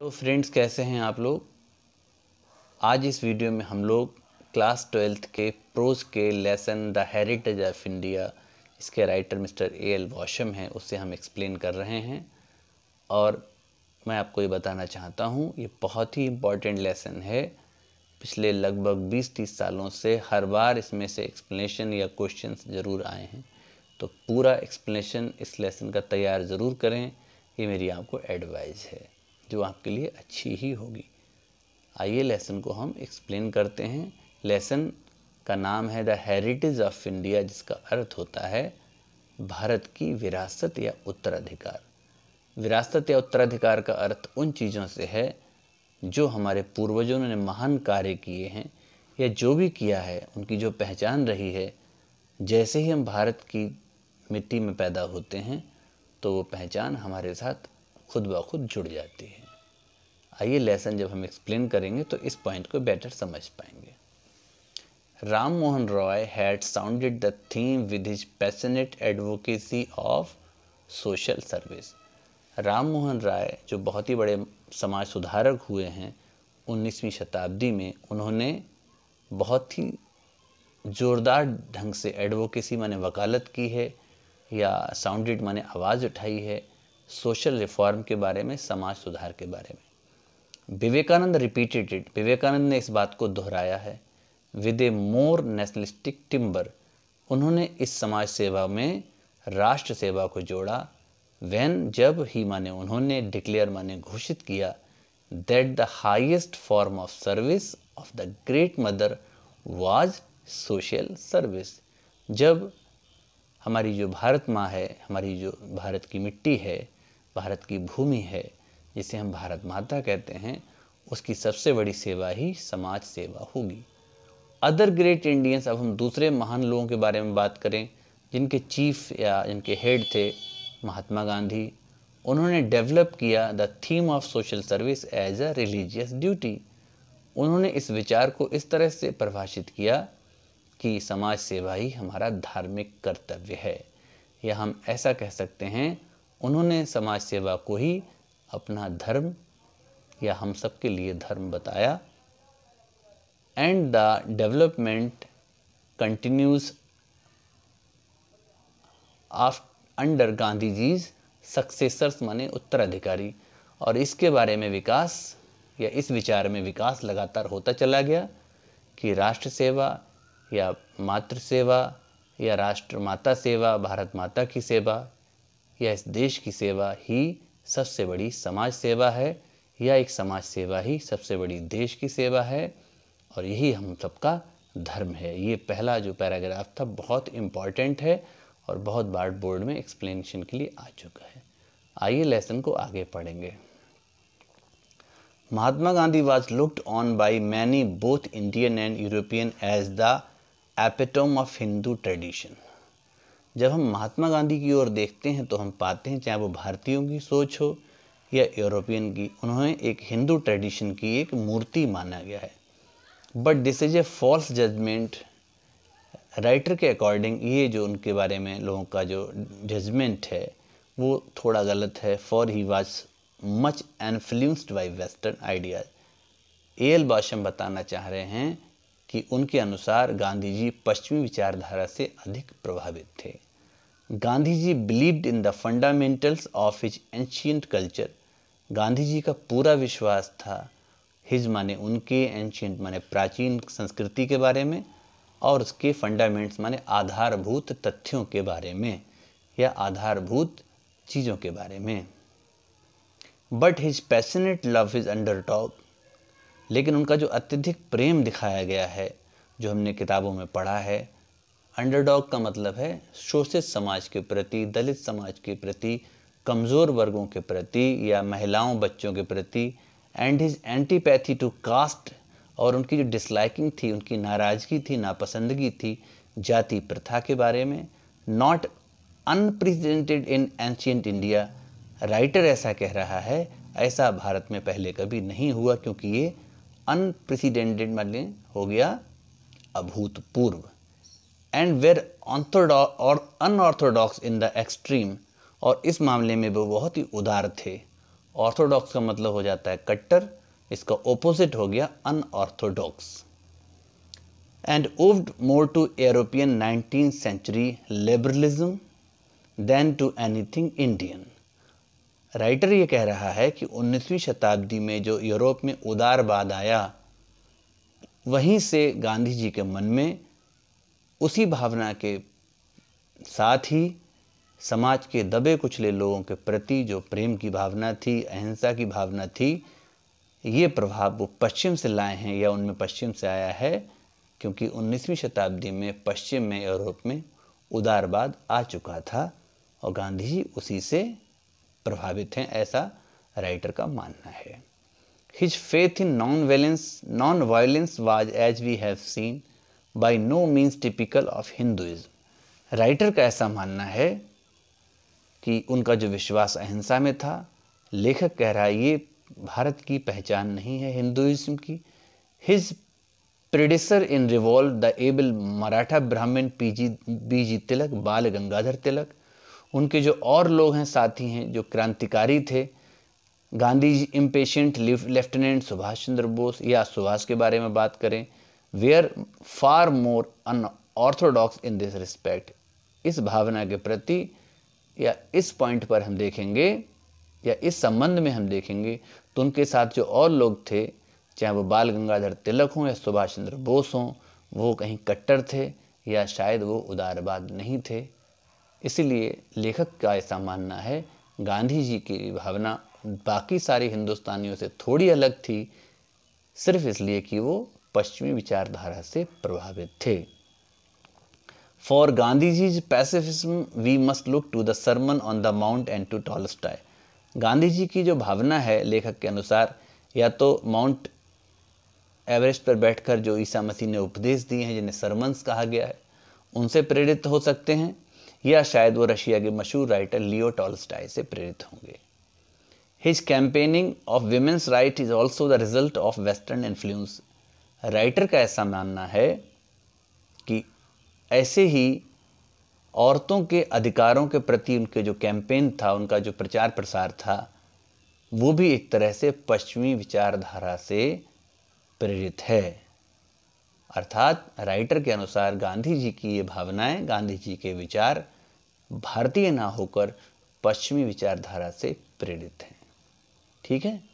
तो फ्रेंड्स कैसे हैं आप लोग आज इस वीडियो में हम लोग क्लास ट्वेल्थ के प्रोज के lesson the heritage of India इसके writer mister A L Basham हैं उससे हम एक्सप्लेन कर रहे हैं और मैं आपको ये बताना चाहता हूँ ये बहुत ही इम्पॉर्टेंट लेसन है पिछले लगभग 20-30 सालों से हर बार इसमें से एक्सप्लेनेशन या क्वेश्चन ज़रूर आए हैं तो पूरा एक्सप्लेनेशन इस लेसन का तैयार ज़रूर करें ये मेरी आपको एडवाइज़ है जो आपके लिए अच्छी ही होगी आइए लेसन को हम एक्सप्लेन करते हैं लेसन का नाम है द हेरिटेज ऑफ इंडिया जिसका अर्थ होता है भारत की विरासत या उत्तराधिकार विरासत या उत्तराधिकार का अर्थ उन चीज़ों से है जो हमारे पूर्वजों ने महान कार्य किए हैं या जो भी किया है उनकी जो पहचान रही है जैसे ही हम भारत की मिट्टी में पैदा होते हैं तो वो पहचान हमारे साथ खुद ब खुद जुड़ जाती है आइए लेसन जब हम एक्सप्लेन करेंगे तो इस पॉइंट को बेटर समझ पाएंगे Ram Mohan Roy had sounded the theme with his passionate advocacy of social service Ram Mohan Roy जो बहुत ही बड़े समाज सुधारक हुए हैं 19वीं शताब्दी में उन्होंने बहुत ही जोरदार ढंग से एडवोकेसी माने वकालत की है या साउंडेड माने आवाज़ उठाई है सोशल रिफॉर्म के बारे में समाज सुधार के बारे में विवेकानंद रिपीटेड इट विवेकानंद ने इस बात को दोहराया है with a more nationalistic timbre उन्होंने इस समाज सेवा में राष्ट्र सेवा को जोड़ा वैन जब ही माने उन्होंने डिक्लेयर माने घोषित किया that the highest form of service of the great mother was social service जब हमारी जो भारत माँ है हमारी जो भारत की मिट्टी है भारत की भूमि है जिसे हम भारत माता कहते हैं उसकी सबसे बड़ी सेवा ही समाज सेवा होगी अदर ग्रेट इंडियंस अब हम दूसरे महान लोगों के बारे में बात करें जिनके चीफ या जिनके हेड थे महात्मा गांधी उन्होंने डेवलप किया the theme of social service as a religious duty उन्होंने इस विचार को इस तरह से परिभाषित किया कि समाज सेवा ही हमारा धार्मिक कर्तव्य है या हम ऐसा कह सकते हैं उन्होंने समाज सेवा को ही अपना धर्म या हम सब के लिए धर्म बताया and the development continues of under Gandhi ji's successors माने उत्तराधिकारी और इसके बारे में विकास या इस विचार में विकास लगातार होता चला गया कि राष्ट्र सेवा या मातृ सेवा या राष्ट्र माता सेवा भारत माता की सेवा या इस देश की सेवा ही सबसे बड़ी समाज सेवा है या एक समाज सेवा ही सबसे बड़ी देश की सेवा है और यही हम सबका धर्म है ये पहला जो पैराग्राफ था बहुत इम्पॉर्टेंट है और बहुत बार बोर्ड में एक्सप्लेनेशन के लिए आ चुका है आइए लेसन को आगे पढ़ेंगे Mahatma Gandhi was looked on by many both Indian and European as the epitome of Hindu tradition जब हम महात्मा गांधी की ओर देखते हैं तो हम पाते हैं चाहे वो भारतीयों की सोच हो या यूरोपियन की उन्होंने एक हिंदू ट्रेडिशन की एक मूर्ति माना गया है but this is a false judgement writer के अकॉर्डिंग ये जो उनके बारे में लोगों का जो जजमेंट है वो थोड़ा गलत है for he was much influenced by western ideas A L Basham बताना चाह रहे हैं कि उनके अनुसार गांधी जी पश्चिमी विचारधारा से अधिक प्रभावित थे Gandhi ji believed in the fundamentals of his ancient culture Gandhi ji का पूरा विश्वास था हिज माने उनके एंशियंट माने प्राचीन संस्कृति के बारे में और उसके फंडामेंट्स माने आधारभूत तथ्यों के बारे में या आधारभूत चीज़ों के बारे में but his passionate love is under top लेकिन उनका जो अत्यधिक प्रेम दिखाया गया है जो हमने किताबों में पढ़ा है अंडरडॉग का मतलब है शोषित समाज के प्रति दलित समाज के प्रति कमज़ोर वर्गों के प्रति या महिलाओं बच्चों के प्रति and his antipathy to caste और उनकी जो डिसलाइकिंग थी उनकी नाराज़गी थी नापसंदगी थी जाति प्रथा के बारे में not unprecedented in ancient India writer ऐसा कह रहा है ऐसा भारत में पहले कभी नहीं हुआ क्योंकि ये अनप्रेसिडेंटेड मान हो गया अभूतपूर्व एंड वेर ऑर्थोडॉक्स और अनऑर्थोडॉक्स इन द एक्सट्रीम और इस मामले में वो बहुत ही उदार थे ऑर्थोडॉक्स का मतलब हो जाता है कट्टर इसका ओपोजिट हो गया unorthodox and owed more to European nineteen century liberalism than to anything Indian writer ये कह रहा है कि 19वीं शताब्दी में जो यूरोप में उदारवाद आया वहीं से गांधी जी के मन में उसी भावना के साथ ही समाज के दबे कुचले लोगों के प्रति जो प्रेम की भावना थी अहिंसा की भावना थी ये प्रभाव वो पश्चिम से लाए हैं या उनमें पश्चिम से आया है क्योंकि 19वीं शताब्दी में पश्चिम में यूरोप में उदारवाद आ चुका था और गांधी जी उसी से प्रभावित हैं ऐसा राइटर का मानना है his faith in non violence non violence was as we have seen by no means typical of Hinduism. Writer का ऐसा मानना है कि उनका जो विश्वास अहिंसा में था लेखक कह रहा है ये भारत की पहचान नहीं है हिंदुइज्म की his predecessor in revolve the able Maratha Brahmin PG बीजी तिलक बाल गंगाधर तिलक उनके जो और लोग हैं साथी हैं जो क्रांतिकारी थे गांधी जी इम्पेशेंट लेफ्टिनेंट सुभाष चंद्र बोस या सुभाष के बारे में बात करें were far more unorthodox in this respect इस भावना के प्रति या इस पॉइंट पर हम देखेंगे या इस संबंध में हम देखेंगे तो उनके साथ जो और लोग थे चाहे वो बाल गंगाधर तिलक हों या सुभाष चंद्र बोस हों वो कहीं कट्टर थे या शायद वो उदारवाद नहीं थे इसीलिए लेखक का ऐसा मानना है गांधी जी की भावना बाकी सारी हिंदुस्तानियों से थोड़ी अलग थी सिर्फ इसलिए कि वो पश्चिमी विचारधारा से प्रभावित थे for Gandhi ji's pacifism we must look to the sermon on the mount and to Tolstoy Gandhi ji की जो भावना है लेखक के अनुसार या तो माउंट एवरेस्ट पर बैठकर जो ईसा मसीह ने उपदेश दिए हैं जिन्हें सरमन्स कहा गया है उनसे प्रेरित हो सकते हैं या शायद वो रशिया के मशहूर राइटर लियो टॉलस्टाय से प्रेरित होंगे his campaigning of women's right is also the result of western influence writer का ऐसा मानना है कि ऐसे ही औरतों के अधिकारों के प्रति उनके जो कैंपेन था उनका जो प्रचार प्रसार था वो भी एक तरह से पश्चिमी विचारधारा से प्रेरित है अर्थात राइटर के अनुसार गांधी जी की ये भावनाएं गांधी जी के विचार भारतीय ना होकर पश्चिमी विचारधारा से प्रेरित हैं ठीक है